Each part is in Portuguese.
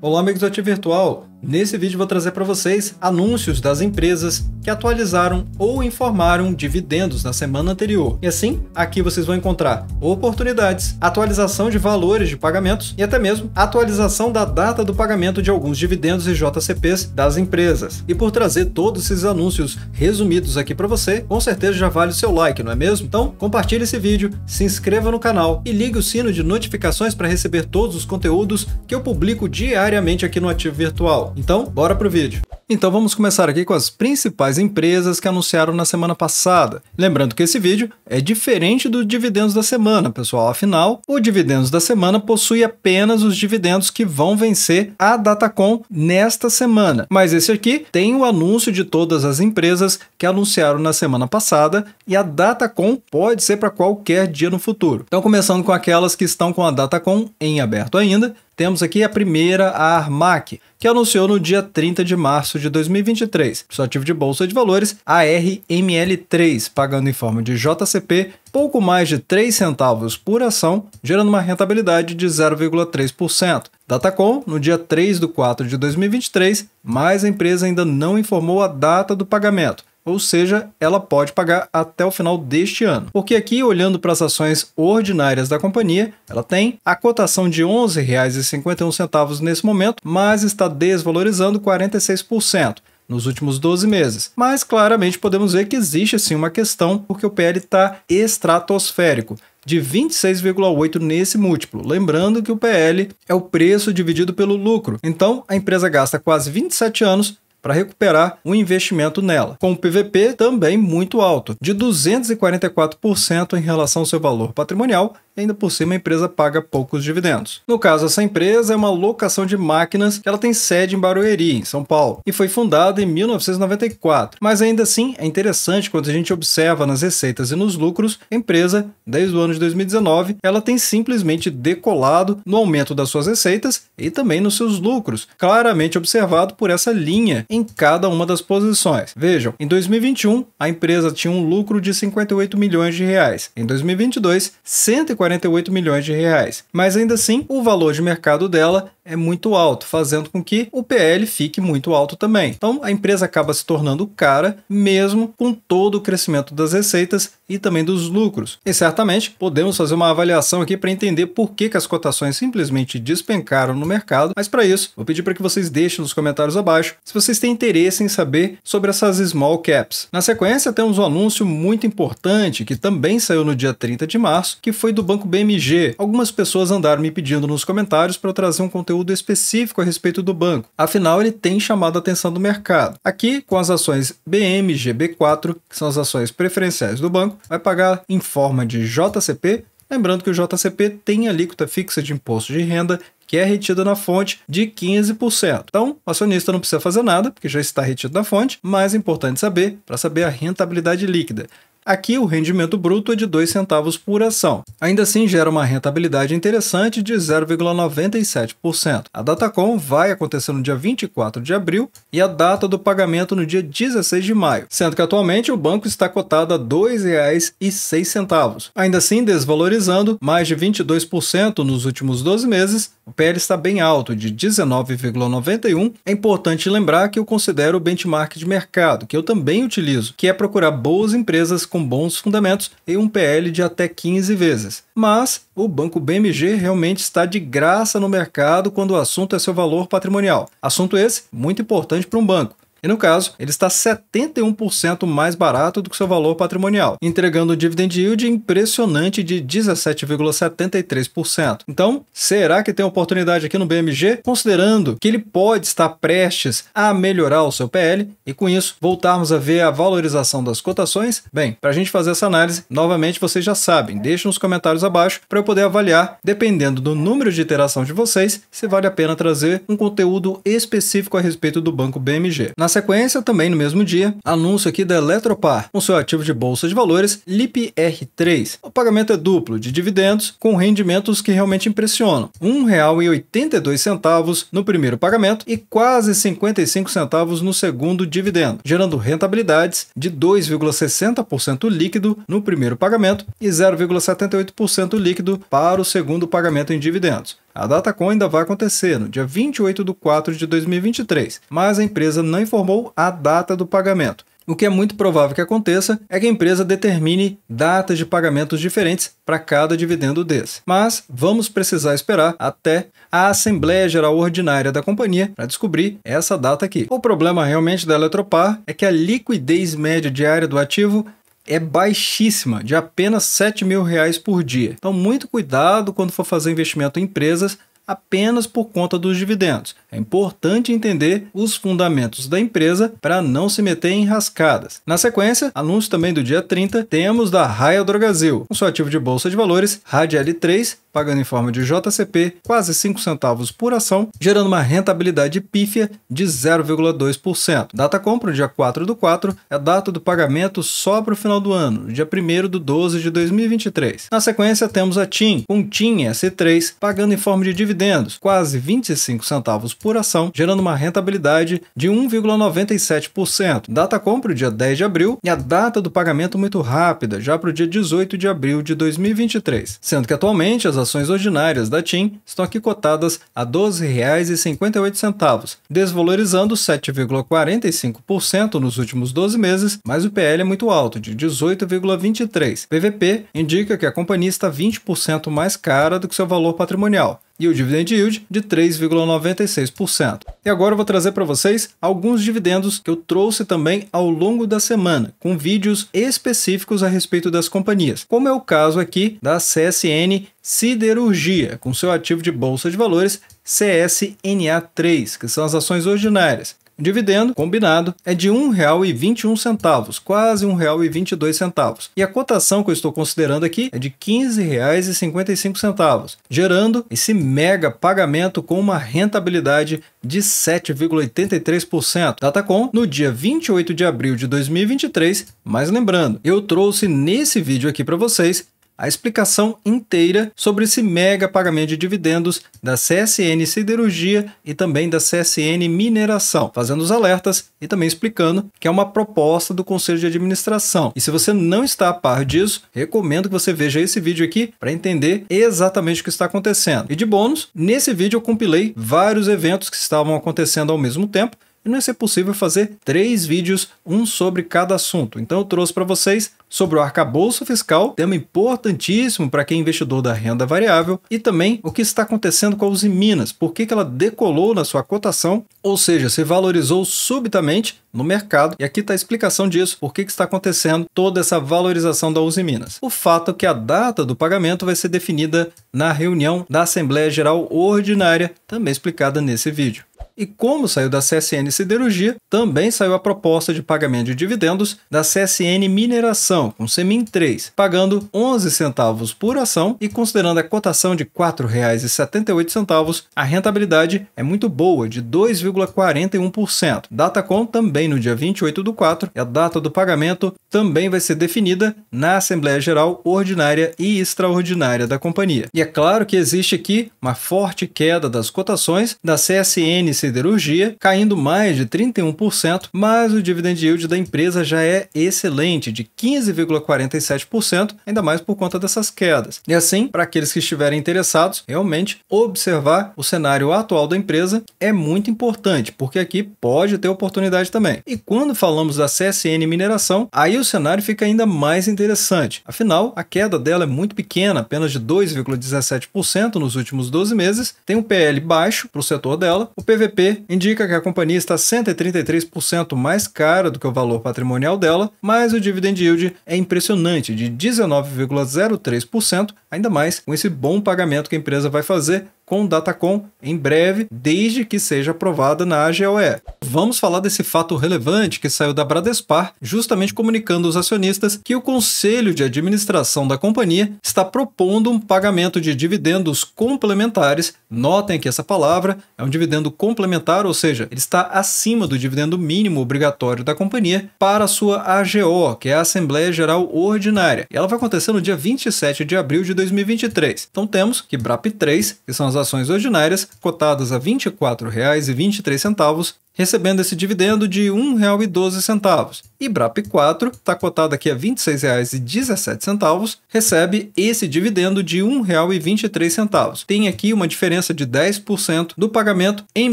Olá amigos do Ativo Virtual, nesse vídeo vou trazer para vocês anúncios das empresas que atualizaram ou informaram dividendos na semana anterior. E assim, aqui vocês vão encontrar oportunidades, atualização de valores de pagamentos e até mesmo atualização da data do pagamento de alguns dividendos e JCPs das empresas. E por trazer todos esses anúncios resumidos aqui para você, com certeza já vale o seu like, não é mesmo? Então, compartilhe esse vídeo, se inscreva no canal e ligue o sino de notificações para receber todos os conteúdos que eu publico diariamente diariamente aqui no Ativo Virtual. Então, bora pro vídeo. Então vamos começar aqui com as principais empresas que anunciaram na semana passada. Lembrando que esse vídeo é diferente do dividendos da semana, pessoal. Afinal, o dividendos da semana possui apenas os dividendos que vão vencer a Datacom nesta semana. Mas esse aqui tem o anúncio de todas as empresas que anunciaram na semana passada e a Datacom pode ser para qualquer dia no futuro. Então começando com aquelas que estão com a Datacom em aberto ainda, temos aqui a primeira, a Armac, que anunciou no dia 30 de março de 2023 seu ativo de bolsa de valores ARML3, pagando em forma de JCP pouco mais de 3 centavos por ação, gerando uma rentabilidade de 0,3%. Datacom, no dia 3 de 4 de 2023, mas a empresa ainda não informou a data do pagamento ou seja, ela pode pagar até o final deste ano. Porque aqui, olhando para as ações ordinárias da companhia, ela tem a cotação de R$ 11,51 nesse momento, mas está desvalorizando 46% nos últimos 12 meses. Mas claramente podemos ver que existe sim uma questão, porque o PL está estratosférico de 26,8 nesse múltiplo. Lembrando que o PL é o preço dividido pelo lucro. Então, a empresa gasta quase 27 anos para recuperar o investimento nela, com o PVP também muito alto, de 244% em relação ao seu valor patrimonial ainda por cima a empresa paga poucos dividendos. No caso, essa empresa é uma locação de máquinas que ela tem sede em Barueri, em São Paulo, e foi fundada em 1994. Mas ainda assim, é interessante quando a gente observa nas receitas e nos lucros, a empresa, desde o ano de 2019, ela tem simplesmente decolado no aumento das suas receitas e também nos seus lucros, claramente observado por essa linha em cada uma das posições. Vejam, em 2021, a empresa tinha um lucro de 58 milhões de reais. Em 2022, 140 148 milhões de reais. Mas ainda assim, o valor de mercado dela é muito alto, fazendo com que o PL fique muito alto também. Então a empresa acaba se tornando cara, mesmo com todo o crescimento das receitas e também dos lucros. E certamente podemos fazer uma avaliação aqui para entender por que, que, as cotações simplesmente despencaram no mercado, mas para isso vou pedir para que vocês deixem nos comentários abaixo se vocês têm interesse em saber sobre essas small caps. Na sequência temos um anúncio muito importante que também saiu no dia 30 de março, que foi do Banco BMG. Algumas pessoas andaram me pedindo nos comentários para eu trazer um conteúdo específico a respeito do banco. Afinal, ele tem chamado a atenção do mercado. Aqui, com as ações BMGB4, que são as ações preferenciais do banco, vai pagar em forma de JCP. Lembrando que o JCP tem alíquota fixa de imposto de renda que é retida na fonte de 15%. Então, o acionista não precisa fazer nada, porque já está retido na fonte, mas é importante saber para saber a rentabilidade líquida. Aqui o rendimento bruto é de 2 centavos por ação. Ainda assim gera uma rentabilidade interessante de 0,97%. A Datacom vai acontecer no dia 24 de abril e a data do pagamento no dia 16 de maio, sendo que atualmente o banco está cotado a R$ 2,06. Ainda assim desvalorizando mais de 22% nos últimos 12 meses, o PL está bem alto, de 19,91. É importante lembrar que eu considero o benchmark de mercado, que eu também utilizo, que é procurar boas empresas com bons fundamentos e um PL de até 15 vezes. Mas o Banco BMG realmente está de graça no mercado quando o assunto é seu valor patrimonial. Assunto esse muito importante para um banco. E no caso, ele está 71% mais barato do que seu valor patrimonial, entregando um dividend yield impressionante de 17,73%. Então, será que tem oportunidade aqui no BMG? Considerando que ele pode estar prestes a melhorar o seu PL e com isso voltarmos a ver a valorização das cotações? Bem, para a gente fazer essa análise, novamente vocês já sabem, deixem nos comentários abaixo para eu poder avaliar, dependendo do número de iteração de vocês, se vale a pena trazer um conteúdo específico a respeito do banco BMG. Na sequência, também no mesmo dia, anúncio aqui da Eletropar, com seu ativo de bolsa de valores, LIPR3. O pagamento é duplo de dividendos com rendimentos que realmente impressionam. R$ 1,82 no primeiro pagamento e quase R$ centavos no segundo dividendo, gerando rentabilidades de 2,60% líquido no primeiro pagamento e 0,78% líquido para o segundo pagamento em dividendos. A DataCon ainda vai acontecer no dia 28 de 4 de 2023, mas a empresa não informou a data do pagamento. O que é muito provável que aconteça é que a empresa determine datas de pagamentos diferentes para cada dividendo desse. Mas vamos precisar esperar até a Assembleia Geral Ordinária da companhia para descobrir essa data aqui. O problema realmente da Eletropar é que a liquidez média diária do ativo é baixíssima, de apenas 7 mil reais por dia. Então, muito cuidado quando for fazer investimento em empresas apenas por conta dos dividendos. É importante entender os fundamentos da empresa para não se meter em rascadas. Na sequência, anúncio também do dia 30, temos da Raia Drogazil, um seu ativo de bolsa de valores, RAD L3, pagando em forma de JCP quase 5 centavos por ação, gerando uma rentabilidade pífia de 0,2%. Data compra, dia 4 do 4, é data do pagamento só para o final do ano, dia 1 do 12 de 2023. Na sequência, temos a TIM, com TIM S3, pagando em forma de dividendo dividendos, quase 25 centavos por ação, gerando uma rentabilidade de 1,97%. Data compra o dia 10 de abril e a data do pagamento muito rápida, já para o dia 18 de abril de 2023, sendo que atualmente as ações ordinárias da TIM estão aqui cotadas a R$ 12,58, desvalorizando 7,45% nos últimos 12 meses, mas o PL é muito alto, de 18,23. PVP indica que a companhia está 20% mais cara do que seu valor patrimonial e o dividend yield de 3,96%. E agora eu vou trazer para vocês alguns dividendos que eu trouxe também ao longo da semana, com vídeos específicos a respeito das companhias, como é o caso aqui da CSN Siderurgia, com seu ativo de bolsa de valores CSNA3, que são as ações ordinárias dividendo combinado é de R$ 1,21, quase R$ 1,22. E a cotação que eu estou considerando aqui é de R$ 15,55, gerando esse mega pagamento com uma rentabilidade de 7,83%. Datacom no dia 28 de abril de 2023, mas lembrando, eu trouxe nesse vídeo aqui para vocês a explicação inteira sobre esse mega pagamento de dividendos da CSN Siderurgia e também da CSN Mineração, fazendo os alertas e também explicando que é uma proposta do Conselho de Administração. E se você não está a par disso, recomendo que você veja esse vídeo aqui para entender exatamente o que está acontecendo. E de bônus, nesse vídeo eu compilei vários eventos que estavam acontecendo ao mesmo tempo e não ia ser possível fazer três vídeos, um sobre cada assunto. Então eu trouxe para vocês sobre o arcabouço fiscal, tema importantíssimo para quem é investidor da renda variável, e também o que está acontecendo com a Uzi Minas, por que ela decolou na sua cotação, ou seja, se valorizou subitamente no mercado. E aqui está a explicação disso, por que, que está acontecendo toda essa valorização da Uzi Minas. O fato é que a data do pagamento vai ser definida na reunião da Assembleia Geral Ordinária, também explicada nesse vídeo. E como saiu da CSN Siderurgia, também saiu a proposta de pagamento de dividendos da CSN Mineração ação, com Semin 3, pagando 11 centavos por ação e considerando a cotação de R$ 4,78, a rentabilidade é muito boa, de 2,41%. Datacom também no dia 28 do 4 e a data do pagamento também vai ser definida na Assembleia Geral Ordinária e Extraordinária da companhia. E é claro que existe aqui uma forte queda das cotações da CSN Siderurgia, caindo mais de 31%, mas o dividend yield da empresa já é excelente, de 15 13,47%, ainda mais por conta dessas quedas. E assim, para aqueles que estiverem interessados, realmente observar o cenário atual da empresa é muito importante, porque aqui pode ter oportunidade também. E quando falamos da CSN Mineração, aí o cenário fica ainda mais interessante. Afinal, a queda dela é muito pequena, apenas de 2,17% nos últimos 12 meses, tem um PL baixo para o setor dela. O PVP indica que a companhia está 133% mais cara do que o valor patrimonial dela, mas o dividend yield é impressionante, de 19,03%, ainda mais com esse bom pagamento que a empresa vai fazer com o Datacom em breve, desde que seja aprovada na AGOE. Vamos falar desse fato relevante que saiu da Bradespar, justamente comunicando aos acionistas que o conselho de administração da companhia está propondo um pagamento de dividendos complementares. Notem que essa palavra é um dividendo complementar, ou seja, ele está acima do dividendo mínimo obrigatório da companhia para a sua AGO, que é a Assembleia Geral Ordinária. E ela vai acontecer no dia 27 de abril de 2023. Então temos que BRAP3, que são as ações ordinárias, cotadas a R$ 24,23, recebendo esse dividendo de R$ 1,12. E BRAP 4, está cotado aqui a R$ 26,17, recebe esse dividendo de R$ 1,23. Tem aqui uma diferença de 10% do pagamento em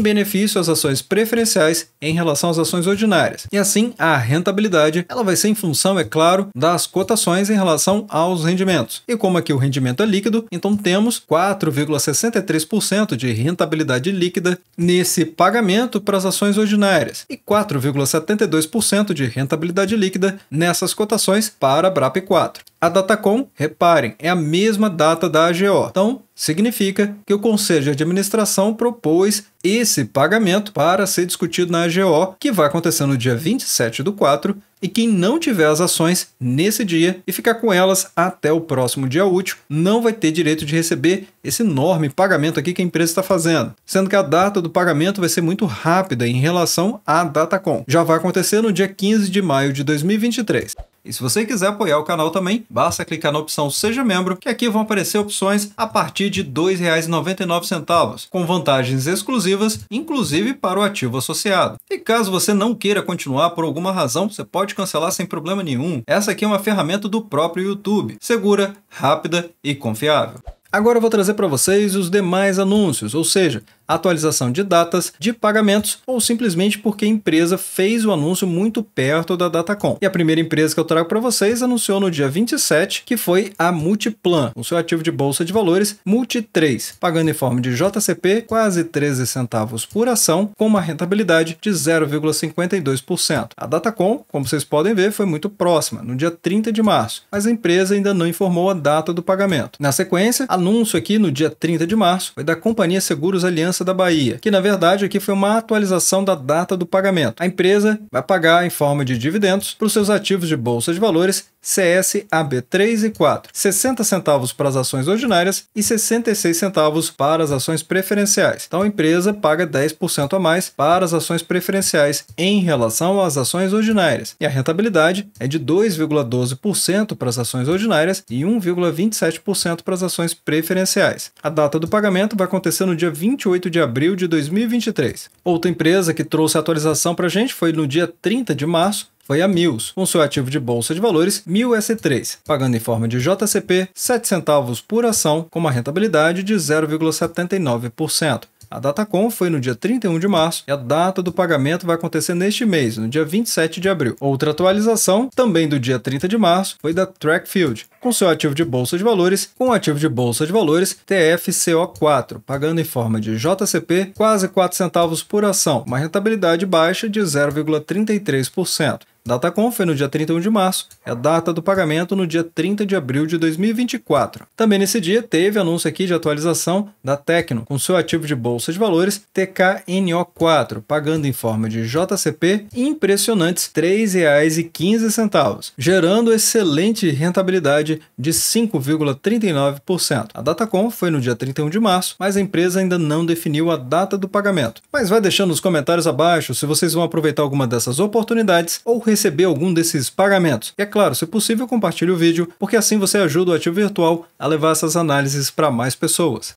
benefício às ações preferenciais em relação às ações ordinárias. E assim, a rentabilidade ela vai ser em função, é claro, das cotações em relação aos rendimentos. E como aqui o rendimento é líquido, então temos 4,63% de rentabilidade líquida nesse pagamento para as ações cotações ordinárias e 4,72% de rentabilidade líquida nessas cotações para a BRAP4. A Datacom, reparem, é a mesma data da AGO. Então, significa que o Conselho de Administração propôs esse pagamento para ser discutido na AGO, que vai acontecer no dia 27 do 4, e quem não tiver as ações nesse dia e ficar com elas até o próximo dia útil não vai ter direito de receber esse enorme pagamento aqui que a empresa está fazendo, sendo que a data do pagamento vai ser muito rápida em relação à Datacom. Já vai acontecer no dia 15 de maio de 2023. E se você quiser apoiar o canal também, basta clicar na opção Seja Membro, que aqui vão aparecer opções a partir de R$ 2,99, com vantagens exclusivas, inclusive para o ativo associado. E caso você não queira continuar por alguma razão, você pode cancelar sem problema nenhum. Essa aqui é uma ferramenta do próprio YouTube, segura, rápida e confiável. Agora eu vou trazer para vocês os demais anúncios, ou seja, atualização de datas, de pagamentos ou simplesmente porque a empresa fez o anúncio muito perto da Datacom. E a primeira empresa que eu trago para vocês anunciou no dia 27, que foi a Multiplan, o seu ativo de bolsa de valores Multi3, pagando em forma de JCP quase 13 centavos por ação, com uma rentabilidade de 0,52%. A Datacom, como vocês podem ver, foi muito próxima, no dia 30 de março, mas a empresa ainda não informou a data do pagamento. Na sequência, anúncio aqui no dia 30 de março foi da companhia Seguros Aliança da Bahia, que na verdade aqui foi uma atualização da data do pagamento. A empresa vai pagar em forma de dividendos para os seus ativos de bolsa de valores CS AB3 e 4, 60 centavos para as ações ordinárias e 66 centavos para as ações preferenciais. Então a empresa paga 10% a mais para as ações preferenciais em relação às ações ordinárias. E a rentabilidade é de 2,12% para as ações ordinárias e 1,27% para as ações preferenciais. A data do pagamento vai acontecer no dia 28 de abril de 2023. Outra empresa que trouxe a atualização para a gente foi no dia 30 de março, foi a Mills, com seu ativo de bolsa de valores 1000S3, pagando em forma de JCP 7 centavos por ação, com uma rentabilidade de 0,79%. A data foi no dia 31 de março e a data do pagamento vai acontecer neste mês, no dia 27 de abril. Outra atualização, também do dia 30 de março, foi da Trackfield, com seu ativo de bolsa de valores, com o ativo de bolsa de valores TFCO4, pagando em forma de JCP quase 4 centavos por ação, uma rentabilidade baixa de 0,33%. DataConf foi no dia 31 de março, é a data do pagamento no dia 30 de abril de 2024. Também nesse dia teve anúncio aqui de atualização da Tecno, com seu ativo de bolsa de valores TKNO4, pagando em forma de JCP impressionantes R$ 3,15, gerando excelente rentabilidade de 5,39%. A DataCon foi no dia 31 de março, mas a empresa ainda não definiu a data do pagamento. Mas vai deixando nos comentários abaixo se vocês vão aproveitar alguma dessas oportunidades ou receber algum desses pagamentos. E é claro, se possível, compartilhe o vídeo, porque assim você ajuda o Ativo Virtual a levar essas análises para mais pessoas.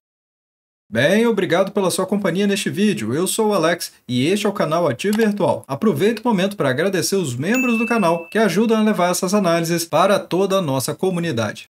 Bem, obrigado pela sua companhia neste vídeo. Eu sou o Alex e este é o canal Ativo Virtual. Aproveito o momento para agradecer os membros do canal que ajudam a levar essas análises para toda a nossa comunidade.